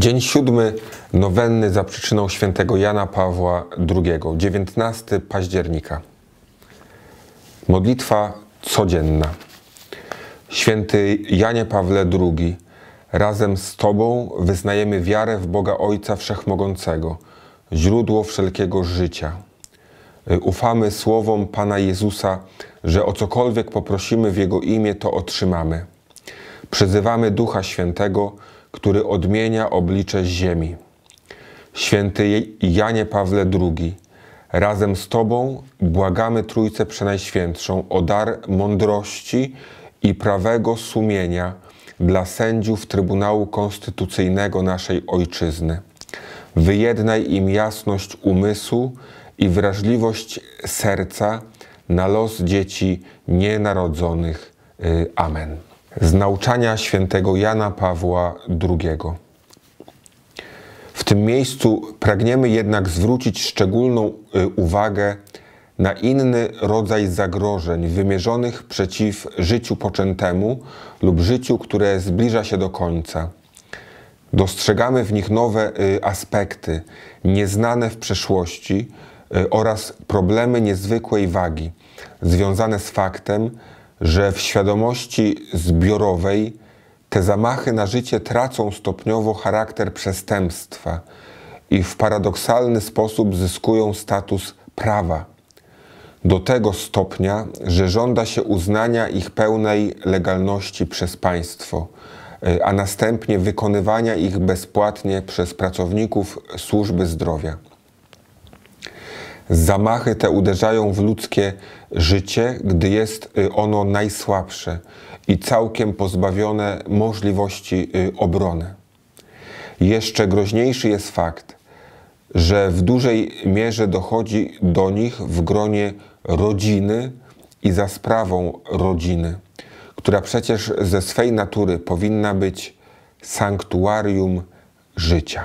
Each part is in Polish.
Dzień siódmy nowenny za przyczyną świętego Jana Pawła II, 19 października. Modlitwa codzienna. Święty Janie Pawle II, razem z Tobą wyznajemy wiarę w Boga Ojca Wszechmogącego, źródło wszelkiego życia. Ufamy słowom Pana Jezusa, że o cokolwiek poprosimy w Jego imię, to otrzymamy. Przyzywamy Ducha Świętego, który odmienia oblicze ziemi. Święty Janie Pawle II, razem z Tobą błagamy Trójce Przenajświętszą o dar mądrości i prawego sumienia dla sędziów Trybunału Konstytucyjnego naszej Ojczyzny. Wyjednaj im jasność umysłu i wrażliwość serca na los dzieci nienarodzonych. Y, Amen z nauczania świętego Jana Pawła II. W tym miejscu pragniemy jednak zwrócić szczególną y, uwagę na inny rodzaj zagrożeń wymierzonych przeciw życiu poczętemu lub życiu, które zbliża się do końca. Dostrzegamy w nich nowe y, aspekty, nieznane w przeszłości y, oraz problemy niezwykłej wagi, związane z faktem, że w świadomości zbiorowej te zamachy na życie tracą stopniowo charakter przestępstwa i w paradoksalny sposób zyskują status prawa. Do tego stopnia, że żąda się uznania ich pełnej legalności przez państwo, e, a następnie wykonywania ich bezpłatnie przez pracowników służby zdrowia. Zamachy te uderzają w ludzkie życie, gdy jest y, ono najsłabsze i całkiem pozbawione możliwości y, obrony. Jeszcze groźniejszy jest fakt, że w dużej mierze dochodzi do nich w gronie rodziny i za sprawą rodziny, która przecież ze swej natury powinna być sanktuarium życia.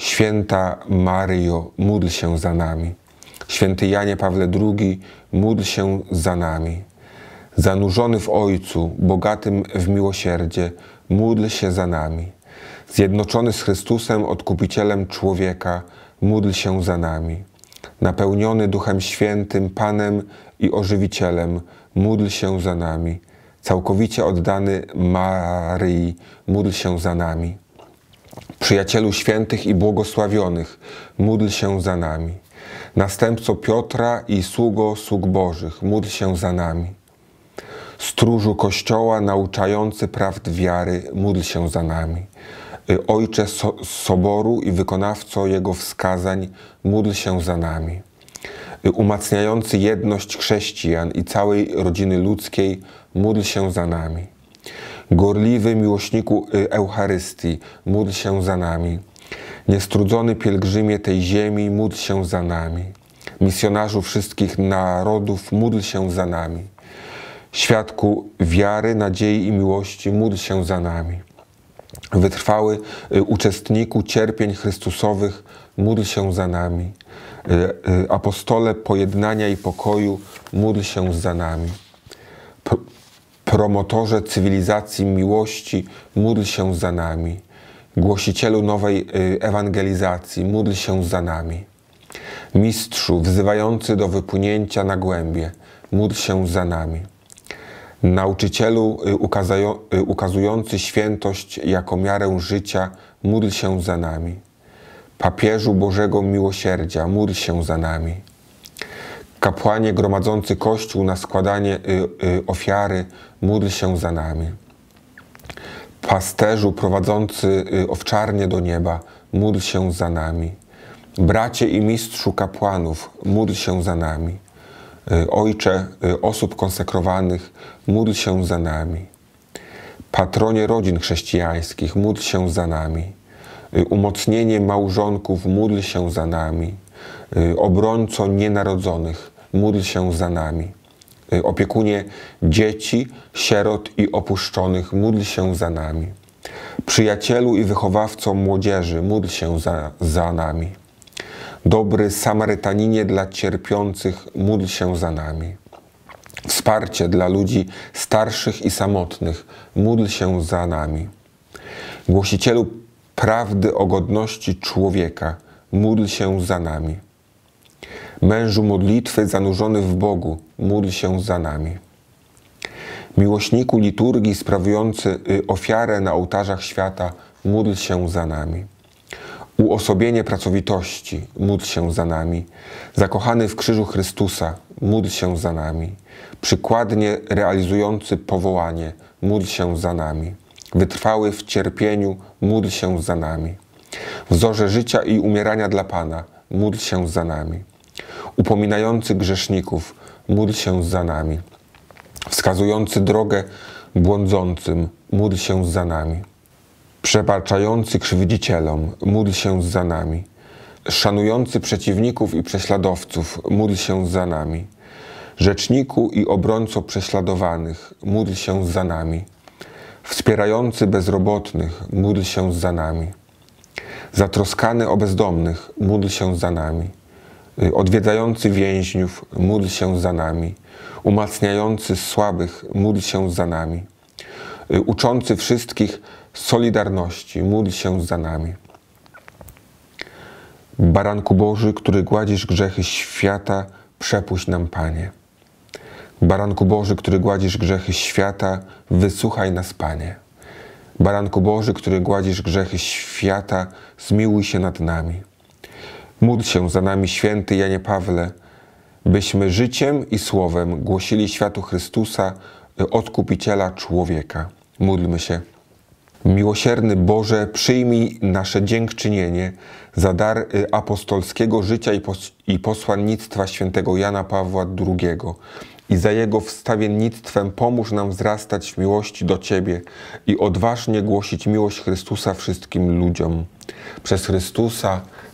Święta Maryjo, módl się za nami. Święty Janie Pawle II, módl się za nami. Zanurzony w Ojcu, bogatym w miłosierdzie, módl się za nami. Zjednoczony z Chrystusem, odkupicielem człowieka, módl się za nami. Napełniony Duchem Świętym, Panem i Ożywicielem, módl się za nami. Całkowicie oddany Maryi, módl się za nami. Przyjacielu świętych i błogosławionych, módl się za nami. Następco Piotra i sługo sług Bożych, módl się za nami. Stróżu Kościoła nauczający prawd wiary, módl się za nami. Y, Ojcze so Soboru i wykonawco Jego wskazań, módl się za nami. Y, Umacniający jedność chrześcijan i całej rodziny ludzkiej, módl się za nami gorliwy miłośniku y, Eucharystii, módl się za nami. Niestrudzony pielgrzymie tej ziemi, módl się za nami. Misjonarzu wszystkich narodów, módl się za nami. Świadku wiary, nadziei i miłości, módl się za nami. Wytrwały y, uczestniku cierpień Chrystusowych, módl się za nami. Y, apostole pojednania i pokoju, módl się za nami promotorze cywilizacji miłości, módl się za nami. Głosicielu nowej y, ewangelizacji, módl się za nami. Mistrzu wzywający do wypłynięcia na głębie, módl się za nami. Nauczycielu y, y, ukazujący świętość jako miarę życia, módl się za nami. Papieżu Bożego Miłosierdzia, módl się za nami. Kapłanie gromadzący Kościół na składanie ofiary, módl się za nami. Pasterzu prowadzący y, owczarnie do nieba, módl się za nami. Bracie i mistrzu kapłanów, módl się za nami. Y, ojcze y, osób konsekrowanych, módl się za nami. Patronie rodzin chrześcijańskich, módl się za nami. Umocnienie małżonków, módl się za nami. Obrońco nienarodzonych, módl się za nami. Y, opiekunie dzieci, sierot i opuszczonych, módl się za nami. Przyjacielu i wychowawco młodzieży, módl się za, za nami. Dobry Samarytaninie dla cierpiących, módl się za nami. Wsparcie dla ludzi starszych i samotnych, módl się za nami. Głosicielu prawdy o godności człowieka, módl się za nami. Mężu modlitwy zanurzony w Bogu, módl się za nami. Miłośniku liturgii sprawujący y, ofiarę na ołtarzach świata, módl się za nami. Uosobienie pracowitości, módl się za nami. Zakochany w krzyżu Chrystusa, módl się za nami. Przykładnie realizujący powołanie, módl się za nami. Wytrwały w cierpieniu, módl się za nami. Wzorze życia i umierania dla Pana, módl się za nami upominający grzeszników, módl się za nami. Wskazujący drogę błądzącym, módl się za nami. Przebaczający krzywdzicielom, módl się za nami. Szanujący przeciwników i prześladowców, módl się za nami. Rzeczniku i obrońco prześladowanych, módl się za nami. Wspierający bezrobotnych, módl się za nami. Zatroskany o bezdomnych, módl się za nami. Y, odwiedzający więźniów, módl się za nami. Umacniający słabych, módl się za nami. Y, uczący wszystkich solidarności, módl się za nami. Baranku Boży, który gładzisz grzechy świata, przepuść nam, Panie. Baranku Boży, który gładzisz grzechy świata, wysłuchaj nas, Panie. Baranku Boży, który gładzisz grzechy świata, zmiłuj się nad nami. Módl się za nami, święty Janie Pawle, byśmy życiem i słowem głosili światu Chrystusa, y, odkupiciela człowieka. Módlmy się. Miłosierny Boże, przyjmij nasze dziękczynienie za dar y, apostolskiego życia i, i posłannictwa świętego Jana Pawła II i za jego wstawiennictwem pomóż nam wzrastać w miłości do Ciebie i odważnie głosić miłość Chrystusa wszystkim ludziom. Przez Chrystusa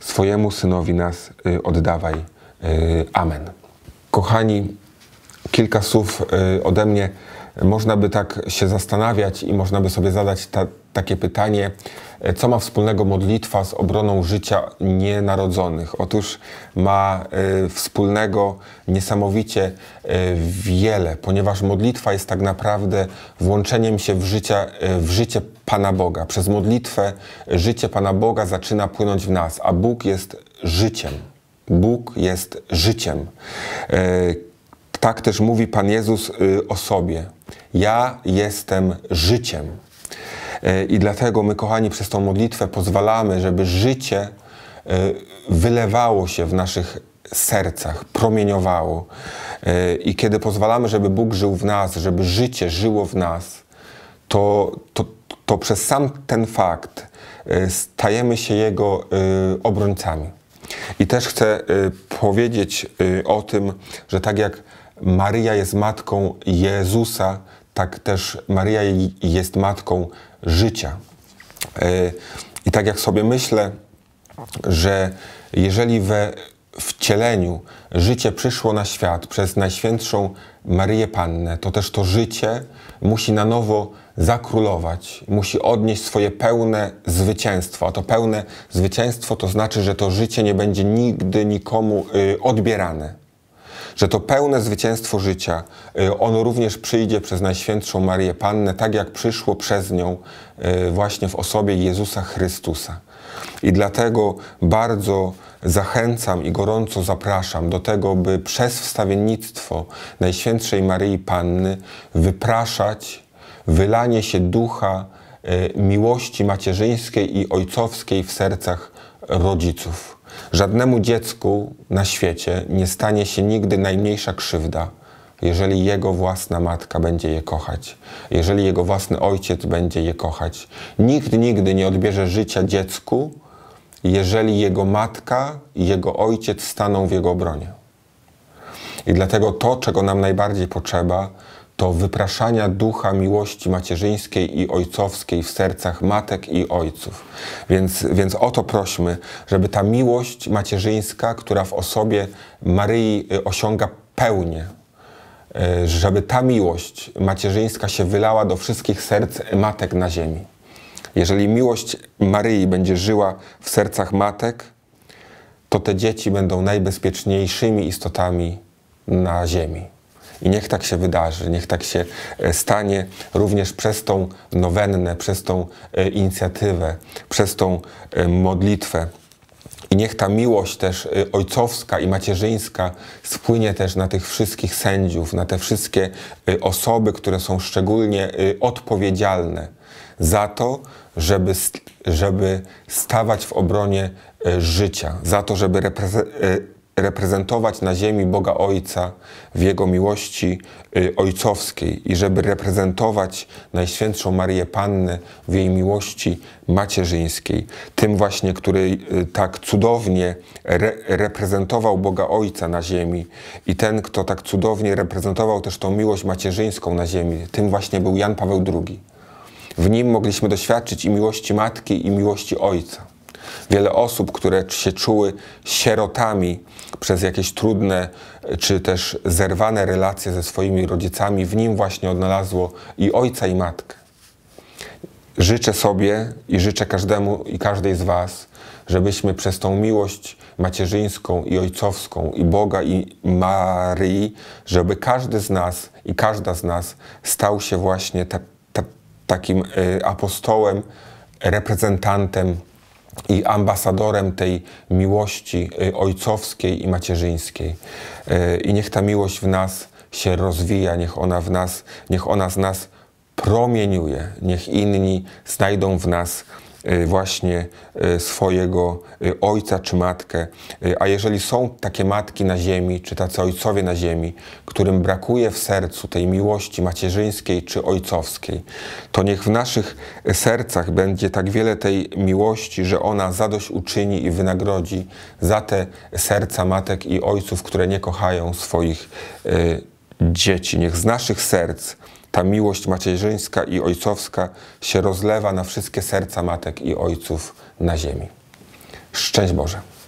swojemu synowi nas y, oddawaj. Y, amen. Kochani, kilka słów y, ode mnie. Można by tak się zastanawiać i można by sobie zadać ta, takie pytanie, e, co ma wspólnego modlitwa z obroną życia nienarodzonych? Otóż ma y, wspólnego niesamowicie y, wiele, ponieważ modlitwa jest tak naprawdę włączeniem się w, życia, y, w życie Pana Boga. Przez modlitwę życie Pana Boga zaczyna płynąć w nas, a Bóg jest życiem. Bóg jest życiem. Tak też mówi Pan Jezus y, o sobie. Ja jestem życiem. I dlatego my, kochani, przez tą modlitwę pozwalamy, żeby życie e, wylewało się w naszych sercach, promieniowało. E, I kiedy pozwalamy, żeby Bóg żył w nas, żeby życie żyło w nas, to, to, to przez sam ten fakt e, stajemy się Jego obrońcami. I też chcę powiedzieć o tym, że tak jak Maryja jest matką Jezusa, tak też Maria jest matką życia. E, I tak jak sobie myślę, że jeżeli we wcieleniu życie przyszło na świat przez Najświętszą Maryję Pannę, to też to życie musi na nowo zakrólować, musi odnieść swoje pełne zwycięstwo. A to pełne zwycięstwo to znaczy, że to życie nie będzie nigdy nikomu y, odbierane że to pełne zwycięstwo życia, y, ono również przyjdzie przez Najświętszą Marię Pannę, tak jak przyszło przez nią y, właśnie w osobie Jezusa Chrystusa. I dlatego bardzo zachęcam i gorąco zapraszam do tego, by przez wstawiennictwo Najświętszej Maryi Panny wypraszać wylanie się ducha y, miłości macierzyńskiej i ojcowskiej w sercach rodziców. Żadnemu dziecku na świecie nie stanie się nigdy najmniejsza krzywda, jeżeli jego własna matka będzie je kochać, jeżeli jego własny ojciec będzie je kochać. Nikt nigdy nie odbierze życia dziecku, jeżeli jego matka i jego ojciec staną w jego obronie. I dlatego to, czego nam najbardziej potrzeba, to wypraszania ducha miłości macierzyńskiej i ojcowskiej w sercach matek i ojców. Więc, więc o to prośmy, żeby ta miłość macierzyńska, która w osobie Maryi y, osiąga pełnię, y, żeby ta miłość macierzyńska się wylała do wszystkich serc matek na ziemi. Jeżeli miłość Maryi będzie żyła w sercach matek, to te dzieci będą najbezpieczniejszymi istotami na ziemi. I niech tak się wydarzy, niech tak się e, stanie również przez tą nowennę, przez tą e, inicjatywę, przez tą e, modlitwę. I niech ta miłość też ojcowska i macierzyńska spłynie też na tych wszystkich sędziów, na te wszystkie osoby, które są szczególnie odpowiedzialne za to, żeby, żeby stawać w obronie życia, za to, żeby reprezentować reprezentować na ziemi Boga Ojca w Jego miłości y, ojcowskiej i żeby reprezentować Najświętszą Marię Pannę w jej miłości macierzyńskiej. Tym właśnie, który y, tak cudownie re reprezentował Boga Ojca na ziemi i ten, kto tak cudownie reprezentował też tą miłość macierzyńską na ziemi, tym właśnie był Jan Paweł II. W nim mogliśmy doświadczyć i miłości Matki, i miłości Ojca. Wiele osób, które się czuły sierotami przez jakieś trudne e, czy też zerwane relacje ze swoimi rodzicami, w nim właśnie odnalazło i ojca, i matkę. Życzę sobie i życzę każdemu i każdej z Was, żebyśmy przez tą miłość macierzyńską i ojcowską i Boga i Marii, żeby każdy z nas i każda z nas stał się właśnie ta, ta, takim e, apostołem, reprezentantem i ambasadorem tej miłości y, ojcowskiej i macierzyńskiej. Y, I niech ta miłość w nas się rozwija, niech ona w nas, niech ona z nas promieniuje, niech inni znajdą w nas Y, właśnie y, swojego y, ojca czy matkę. A jeżeli są takie matki na ziemi, czy tacy ojcowie na ziemi, którym brakuje w sercu tej miłości macierzyńskiej czy ojcowskiej, to niech w naszych sercach będzie tak wiele tej miłości, że ona zadośćuczyni i wynagrodzi za te serca matek i ojców, które nie kochają swoich dzieci. Niech z naszych serc ta miłość macierzyńska i ojcowska się rozlewa na wszystkie serca matek i ojców na ziemi. Szczęść Boże!